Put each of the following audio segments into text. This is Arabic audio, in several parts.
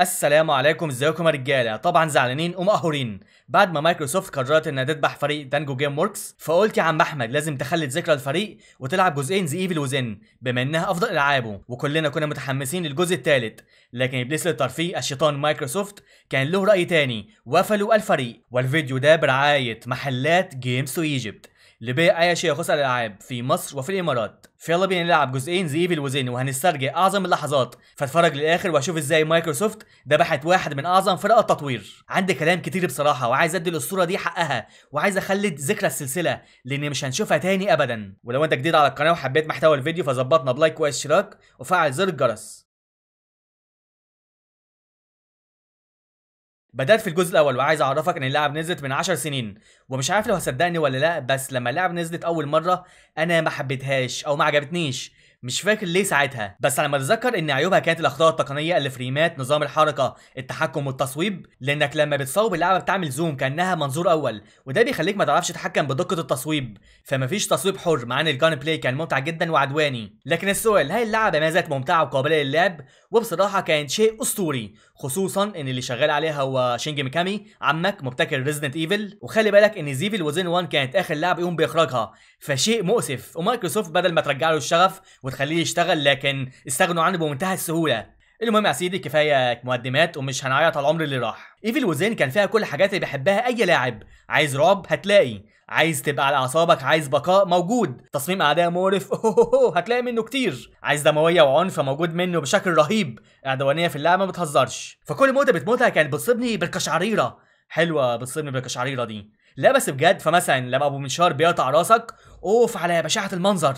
السلام عليكم ازيكم يا رجاله طبعا زعلانين ومقهورين بعد ما مايكروسوفت قررت انها تذبح فريق دانجو جيم وركس فقلت يا عم احمد لازم تخلي ذكرى الفريق وتلعب جزئين زي ايفل وزن بما انها افضل العابه وكلنا كنا متحمسين للجزء الثالث لكن ابليس للترفيه الشيطان مايكروسوفت كان له راي تاني وفلوا الفريق والفيديو ده برعايه محلات جيمز تو ايجيبت لبيع أي شيء يخص الألعاب في مصر وفي الإمارات فيلا بينا نلعب جزئين زي ايفل وزين وهنسترجع أعظم اللحظات فاتفرج للآخر وأشوف إزاي مايكروسوفت ذبحت واحد من أعظم فرق التطوير عندي كلام كتير بصراحة وعايز أدي الاسطوره دي حقها وعايز أخلد ذكرى السلسلة لأن مش هنشوفها تاني أبدا ولو أنت جديد على القناة وحبيت محتوى الفيديو فظبطنا بلايك واشتراك وفعل زر الجرس بدات في الجزء الاول وعايز اعرفك ان اللعب نزلت من 10 سنين ومش عارف لو هصدقني ولا لا بس لما اللعب نزلت اول مره انا ما حبيتهاش او ما عجبتنيش مش فاكر ليه ساعتها بس على ما اتذكر ان عيوبها كانت الاخطاء التقنيه الفريمات نظام الحركه التحكم والتصويب لانك لما بتصوب اللعبه بتعمل زوم كانها منظور اول وده بيخليك ما تعرفش تتحكم بدقه التصويب فمفيش تصويب حر مع ان الجان بلاي كان ممتع جدا وعدواني لكن السؤال هل اللعبه ما زالت ممتعه وقابله للعب وبصراحه كانت شيء اسطوري خصوصا ان اللي شغال عليها هو شينجي ميكامي عمك مبتكر ريزدنت ايفل وخلي بالك ان زيفل وزين 1 كانت اخر لعبه يقوم باخراجها فشيء مؤسف ومايكروسوفت بدل ما ترجع له الشغف وتخليه يشتغل لكن استغنوا عنه بمنتهى السهوله المهم يا سيدي كفايه مقدمات ومش هنعيط على العمر اللي راح ايفل وزين كان فيها كل الحاجات اللي بيحبها اي لاعب عايز رعب هتلاقي عايز تبقى على اعصابك عايز بقاء موجود تصميم اعداء مقرف هتلاقي منه كتير عايز دمويه وعنف موجود منه بشكل رهيب العدوانيه في اللعبه ما بتهزرش فكل موته بتموتها كانت بتصيبني بالقشعريره حلوه بتصيبني بالقشعريره دي لا بس بجد فمثلا لما ابو منشار بيقطع راسك اوف على بشاعه المنظر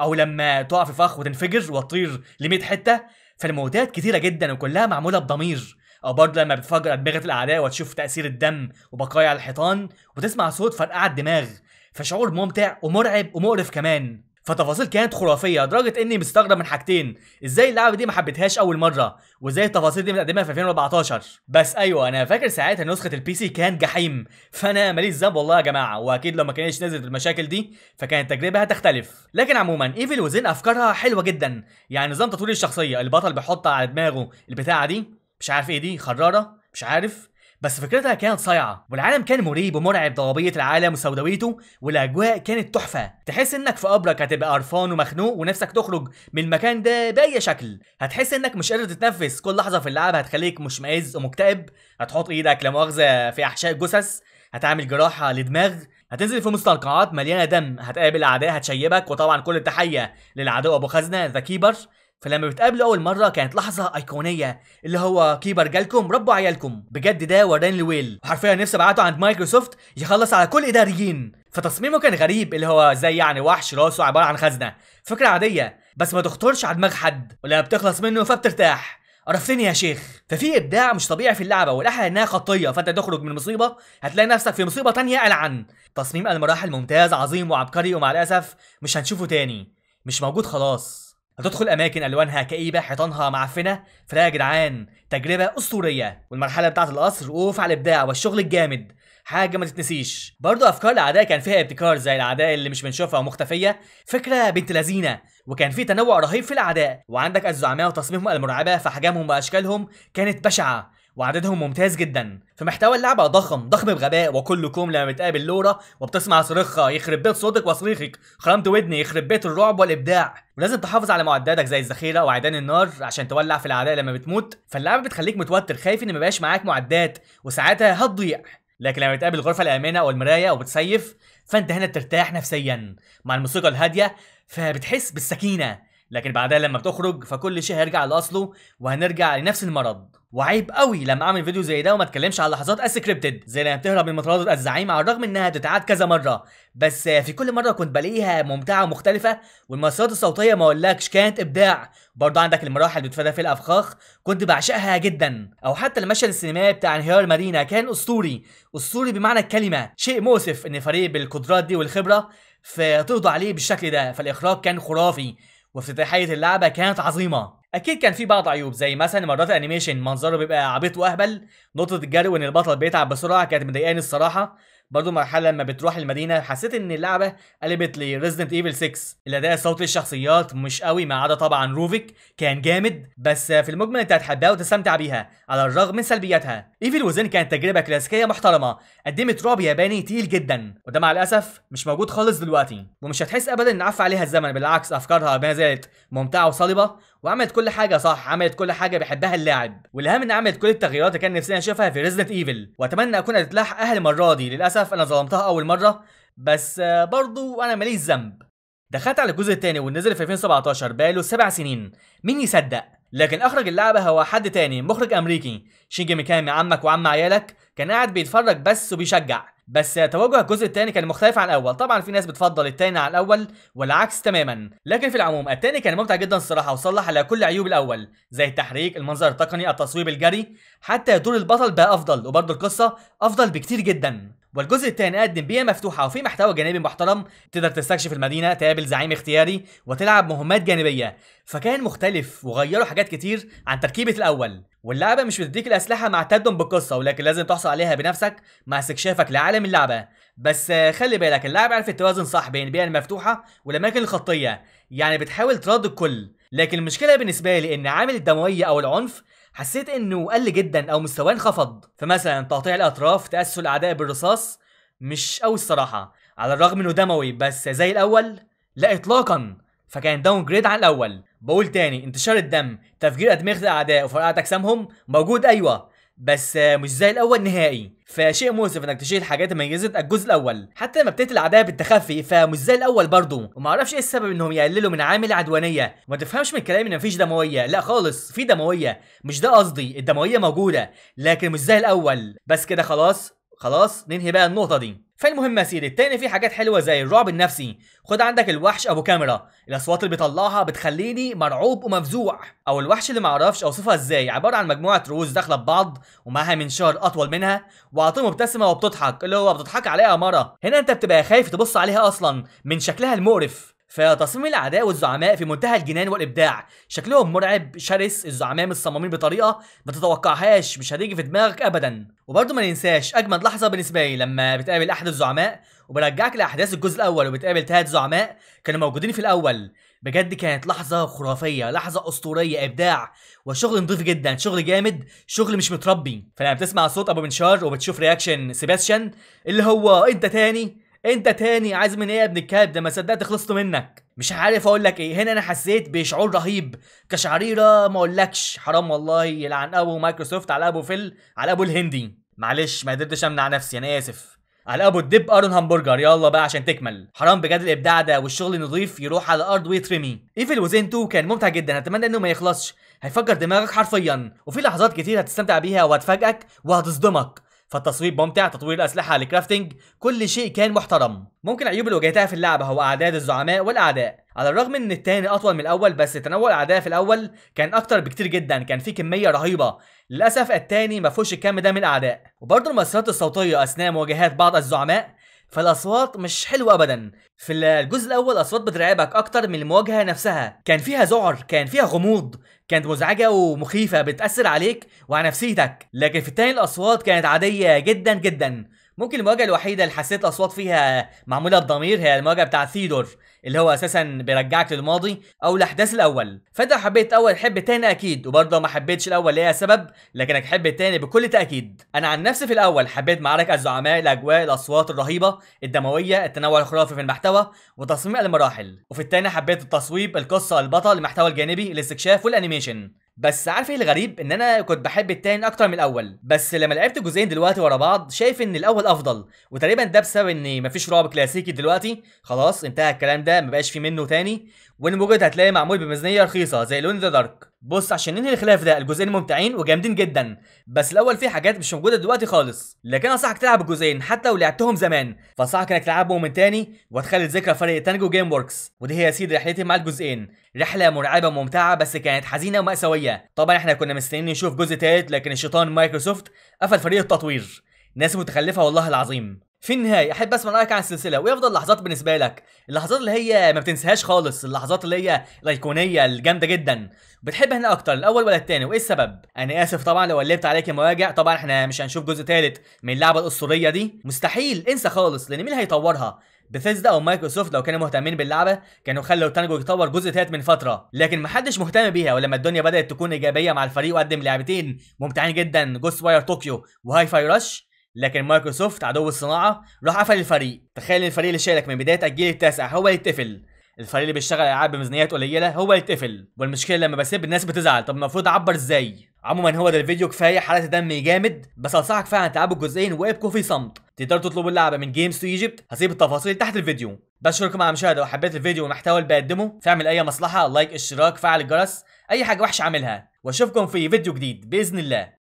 او لما تقع في فخ وتنفجر وتطير ل 100 حته فالموتات كتيره جدا وكلها معموله بضمير او برضه لما بتفجر ادمغه الاعداء وتشوف تاثير الدم وبقايا الحيطان وتسمع صوت فرقعه الدماغ فشعور ممتع ومرعب ومقرف كمان فتفاصيل كانت خرافيه لدرجه اني مستغرب من حاجتين ازاي اللعبه دي ما حبيتهاش اول مره وازاي التفاصيل دي متقدمها في 2014 بس ايوه انا فاكر ساعتها نسخه البي سي كانت جحيم فانا ماليش ذنب والله يا جماعه واكيد لو ما كانتش نزلت بالمشاكل دي فكانت التجربه هتختلف لكن عموما ايفل وزين افكارها حلوه جدا يعني نظام تطوير الشخصيه البطل بيحط على دماغه البتاعه دي مش عارف ايه دي خراره مش عارف بس فكرتها كانت صايعه والعالم كان مريب ومرعب ضبابيه العالم وسوداويته والاجواء كانت تحفه تحس انك في قبرك هتبقى قرفان ومخنوق ونفسك تخرج من المكان ده باي شكل هتحس انك مش قادر تتنفس كل لحظه في اللعبة هتخليك مشمئز ومكتئب هتحط ايدك لا مؤاخذه في احشاء جثث هتعمل جراحه لدماغ هتنزل في مستنقعات مليانه دم هتقابل اعداء هتشيبك وطبعا كل التحيه للعدو ابو خزنه ذا كيبر فلما بتقابله اول مره كانت لحظه ايقونيه اللي هو كيبر جالكم ربوا عيالكم بجد ده وراني الويل وحرفيا نفسي ابعته عند مايكروسوفت يخلص على كل اداريين فتصميمه كان غريب اللي هو زي يعني وحش راسه عباره عن خزنه فكره عاديه بس ما تخطرش على دماغ حد ولا بتخلص منه فبترتاح عرفتني يا شيخ ففي ابداع مش طبيعي في اللعبه والاحلى انها خطيه فانت تخرج من مصيبه هتلاقي نفسك في مصيبه تانية العن تصميم المراحل ممتاز عظيم وعبقري ومع الاسف مش هنشوفه تاني مش موجود خلاص هتدخل اماكن الوانها كئيبه حيطانها معفنه فلا يا جدعان تجربه اسطوريه والمرحله بتاعه القصر اوف على الابداع والشغل الجامد حاجه ما تتنسيش برضه افكار الاعداء كان فيها ابتكار زي الاعداء اللي مش بنشوفها ومختفيه فكره بنت لذينه وكان في تنوع رهيب في الاعداء وعندك الزعماء وتصميمهم المرعبه في احجامهم واشكالهم كانت بشعه وعددهم ممتاز جدا فمحتوى اللعبه ضخم ضخم بغباء وكل كوم لما بتقابل لورا وبتسمع صرخها يخرب بيت صوتك وصريخك خرمت ودني يخرب بيت الرعب والابداع ولازم تحافظ على معداتك زي الذخيره وعيدان النار عشان تولع في الاعداء لما بتموت فاللعبه بتخليك متوتر خايف ان مبقاش معاك معدات وساعتها هتضيع لكن لما بتقابل الغرفه الامنه او المرايه وبتسيف فانت هنا بترتاح نفسيا مع الموسيقى الهاديه فبتحس بالسكينه لكن بعدها لما بتخرج فكل شيء هيرجع لاصله وهنرجع لنفس المرض وعيب قوي لما اعمل فيديو زي ده وما اتكلمش على لحظات اسكريبتد زي لما بتهرب من مطاردة الزعيم على الرغم انها تتعاد كذا مره بس في كل مره كنت بلاقيها ممتعه ومختلفه والمسارات الصوتيه ما اقولكش كانت ابداع برضه عندك المراحل اللي بتفادى فيها الافخاخ كنت بعشقها جدا او حتى المشهد السينمائي بتاع انهيار مارينا كان اسطوري اسطوري بمعنى الكلمه شيء مؤسف ان فريق بالقدرات دي والخبره فتقضوا عليه بالشكل ده فالاخراج كان خرافي وافتتاحيه اللعبه كانت عظيمه اكيد كان في بعض عيوب زي مثلا مرات الانيميشن منظره بيبقى عبيط واهبل نقطه الجري وان البطل بيتعب بسرعه كانت مضايقاني الصراحه برضه مرحلة لما بتروح المدينة حسيت إن اللعبة قلبت لريزدنت ايفل 6 الأداء الصوتي للشخصيات مش قوي ما عدا طبعا روفيك كان جامد بس في المجمل أنت هتحبها وتستمتع بيها على الرغم من سلبياتها ايفل وزين كانت تجربة كلاسيكية محترمة قدمت رعب ياباني تقيل جدا وده مع الأسف مش موجود خالص دلوقتي ومش هتحس أبدا إن عفى عليها الزمن بالعكس أفكارها ما زالت ممتعة وصلبة وعملت كل حاجه صح عملت كل حاجه بيحبها اللاعب والاهم ان عملت كل التغييرات اللي كان نفسي اشوفها في ريزنت ايفل واتمنى اكون اتلاح اهل المره دي للاسف انا ظلمتها اول مره بس آه، برضو انا ماليش ذنب دخلت على الجزء الثاني ونزل في 2017 بقاله سبع سنين مين يصدق لكن اخرج اللعبه هو حد تاني مخرج امريكي شينجي ميكامي عمك وعم عيالك كان قاعد بيتفرج بس وبيشجع بس توجه الجزء الثاني كان مختلف عن الاول طبعا في ناس بتفضل الثاني على الاول والعكس تماما لكن في العموم الثاني كان ممتع جدا الصراحه وصلح على كل عيوب الاول زي التحريك المنظر التقني التصويب الجري حتى دور البطل بقى افضل وبرضه القصه افضل بكتير جدا والجزء الثاني قدم بيئة مفتوحة وفي محتوى جانبي محترم تقدر تستكشف المدينة تقابل زعيم اختياري وتلعب مهمات جانبية فكان مختلف وغيروا حاجات كتير عن تركيبة الأول واللعبة مش بتديك الأسلحة مع تقدم بالقصة ولكن لازم تحصل عليها بنفسك مع استكشافك لعالم اللعبة بس خلي بالك اللعبة عرفت توازن صح بين البيئة المفتوحة والأماكن الخطية يعني بتحاول ترد الكل لكن المشكلة بالنسبة لي إن عامل الدموية أو العنف حسيت انه قل جدا او مستواه انخفض فمثلا تقطيع الاطراف تاسل الاعداء بالرصاص مش قوي الصراحه على الرغم انه دموي بس زي الاول لا اطلاقا فكان داون جريد عن الاول بقول تاني انتشار الدم تفجير ادمغه الاعداء وفرقعة اجسامهم موجود ايوه بس مش زي الاول نهائي فشيء مؤسف انك تشيل حاجات ميزت الجزء الاول حتى لما بتقتل العداء بالتخفي فمش زي الاول برضه ومعرفش ايه السبب انهم يقللوا من عامل العدوانيه ما تفهمش من كلامي ان مفيش دمويه لا خالص في دمويه مش ده قصدي الدمويه موجوده لكن مش زي الاول بس كده خلاص خلاص ننهي بقى النقطه دي فالمهم يا سيدي التاني في حاجات حلوه زي الرعب النفسي خد عندك الوحش ابو كاميرا الاصوات اللي بيطلعها بتخليني مرعوب ومفزوع او الوحش اللي معرفش اوصفها ازاي عباره عن مجموعه رؤوس داخله ببعض ومعها منشار اطول منها وعاطمه مبتسمه وبتضحك اللي هو بتضحك عليها مره هنا انت بتبقى خايف تبص عليها اصلا من شكلها المقرف فتصميم الأعداء والزعماء في منتهى الجنان والإبداع شكلهم مرعب شرس الزعماء متصممين بطريقة ما تتوقعهاش مش هتيجي في دماغك أبدا وبرده ما ننساش أجمد لحظة بالنسبة لي لما بتقابل أحد الزعماء وبرجعك لأحداث الجزء الأول وبتقابل ثلاث زعماء كانوا موجودين في الأول بجد كانت لحظة خرافية لحظة أسطورية إبداع وشغل نضيف جدا شغل جامد شغل مش متربي فلما بتسمع صوت أبو منشار وبتشوف رياكشن سيباستيان اللي هو أنت تاني انت تاني عايز من ايه يا ابن الكلب ده ما صدقت خلصت منك مش عارف اقول لك ايه هنا انا حسيت بشعور رهيب كشعريره ما اقولكش حرام والله يلعن ابو مايكروسوفت على ابو فيل على ابو الهندي معلش ما قدرتش امنع نفسي انا اسف على ابو الدب ارون همبرجر يلا بقى عشان تكمل حرام بجد الابداع ده والشغل النظيف يروح على الارض ويترمي ايفل وزين 2 كان ممتع جدا اتمنى انه ما يخلصش هيفجر دماغك حرفيا وفي لحظات كتير هتستمتع بيها وهتفاجئك وهتصدمك فالتصويب ممتع تطوير الأسلحة الكرافتنج كل شيء كان محترم ممكن عيوب اللي واجهتها في اللعبة هو أعداد الزعماء والأعداء على الرغم ان التاني اطول من الاول بس تنوع الاعداء في الاول كان اكتر بكتير جدا كان في كميه رهيبه للاسف التاني ما فيهوش الكم ده من الاعداء وبرضه المؤثرات الصوتيه اثناء مواجهات بعض الزعماء فالاصوات مش حلوه ابدا في الجزء الاول الاصوات بترعبك اكتر من المواجهه نفسها كان فيها ذعر كان فيها غموض كانت مزعجه ومخيفه بتاثر عليك وعلى نفسيتك لكن في التاني الاصوات كانت عاديه جدا جدا ممكن المواجهه الوحيده اللي حسيت اصوات فيها معموله بضمير هي المواجهه بتاع ثيدور اللي هو اساسا بيرجعك للماضي او الاحداث الاول فانت لو حبيت الاول حب التاني اكيد وبرضه لو ما حبيتش الاول ليها سبب لكنك حب التاني بكل تاكيد انا عن نفسي في الاول حبيت معارك الزعماء الاجواء الاصوات الرهيبه الدمويه التنوع الخرافي في المحتوى وتصميم المراحل وفي التاني حبيت التصويب القصه البطل المحتوى الجانبي الاستكشاف والانيميشن بس عارف ايه الغريب ان انا كنت بحب التاني اكتر من الاول بس لما لعبت الجزئين دلوقتي ورا بعض شايف ان الاول افضل وتقريبا ده بسبب ان مفيش رعب كلاسيكي دلوقتي خلاص انتهى الكلام ده مبقاش في منه تاني والموجود هتلاقي معمول بميزانيه رخيصه زي لون ذا دارك بص عشان ننهي الخلاف ده الجزئين ممتعين وجامدين جدا بس الاول فيه حاجات مش موجوده دلوقتي خالص لكن انصحك تلعب الجزئين حتى لو لعبتهم زمان فانصحك انك تلعبهم من تاني وتخلي ذكرى فريق تانجو جيم وركس ودي هي يا سيدي رحلتي مع الجزئين رحله مرعبه وممتعه بس كانت حزينه ومأساويه طبعا احنا كنا مستنيين نشوف جزء تالت لكن الشيطان مايكروسوفت قفل فريق التطوير ناس متخلفه والله العظيم في النهاية أحب أسمع رأيك عن السلسلة وإيه أفضل لحظات بالنسبة لك؟ اللحظات اللي هي ما بتنساهاش خالص، اللحظات اللي هي الأيقونية الجامدة جدا. بتحب هنا أكتر الأول ولا التاني وإيه السبب؟ أنا آسف طبعا لو قلبت عليك يا مواجع، طبعا إحنا مش هنشوف جزء تالت من اللعبة الأسطورية دي، مستحيل انسى خالص لأن مين هيطورها؟ بثيسدا او مايكروسوفت لو كانوا مهتمين باللعبه كانوا خلوا تانجو يطور جزء تالت من فتره لكن محدش مهتم بيها ولما الدنيا بدات تكون ايجابيه مع الفريق وقدم لعبتين ممتعين جدا جوست واير طوكيو وهاي فاي رش لكن مايكروسوفت عدو الصناعه راح قفل الفريق تخيل الفريق اللي شارك من بدايه الجيل التاسع هو اللي اتقفل الفريق اللي بيشتغل العاب بميزانيات قليله هو اللي اتقفل والمشكله لما بسيب الناس بتزعل طب المفروض اعبر ازاي عموما هو ده الفيديو كفايه حرقت دم جامد بس انصحك فعلا تلعبوا الجزئين وابكوا في صمت تقدروا تطلبوا اللعبه من جيمز تو ايجيبت هسيب التفاصيل تحت الفيديو بشكركم على المشاهده لو حبيت الفيديو والمحتوى اللي بقدمه فاعمل اي مصلحه لايك اشتراك فعل الجرس اي حاجه وحشه اعملها واشوفكم في فيديو جديد باذن الله